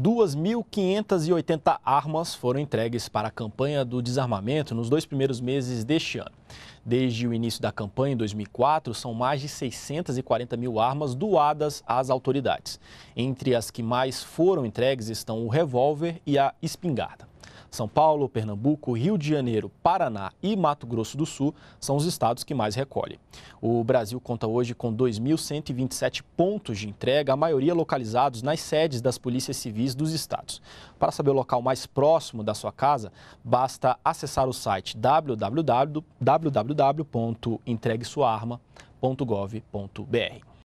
2.580 armas foram entregues para a campanha do desarmamento nos dois primeiros meses deste ano. Desde o início da campanha, em 2004, são mais de 640 mil armas doadas às autoridades. Entre as que mais foram entregues estão o revólver e a espingarda. São Paulo, Pernambuco, Rio de Janeiro, Paraná e Mato Grosso do Sul são os estados que mais recolhem. O Brasil conta hoje com 2.127 pontos de entrega, a maioria localizados nas sedes das polícias civis dos estados. Para saber o local mais próximo da sua casa, basta acessar o site www.entreguesuarma.gov.br.